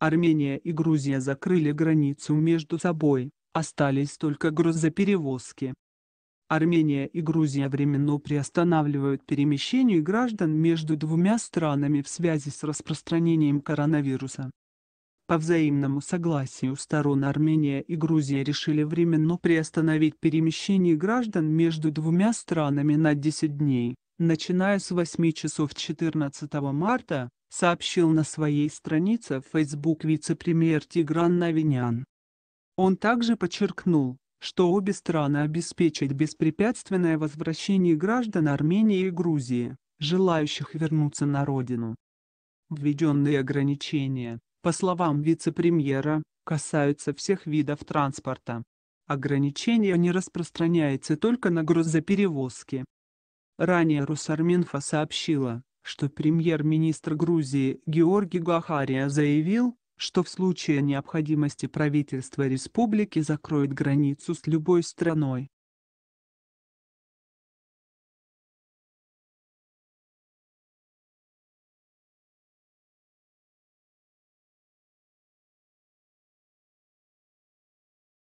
Армения и Грузия закрыли границу между собой, остались только грузоперевозки. Армения и Грузия временно приостанавливают перемещение граждан между двумя странами в связи с распространением коронавируса. По взаимному согласию сторон Армения и Грузия решили временно приостановить перемещение граждан между двумя странами на 10 дней, начиная с 8 часов 14 марта, сообщил на своей странице в Facebook вице-премьер Тигран Навинян. Он также подчеркнул, что обе страны обеспечат беспрепятственное возвращение граждан Армении и Грузии, желающих вернуться на родину. Введенные ограничения, по словам вице-премьера, касаются всех видов транспорта. Ограничения не распространяются только на грузоперевозки. Ранее Русарминфа сообщила, что премьер-министр Грузии Георгий Гахария заявил, что в случае необходимости правительство республики закроет границу с любой страной.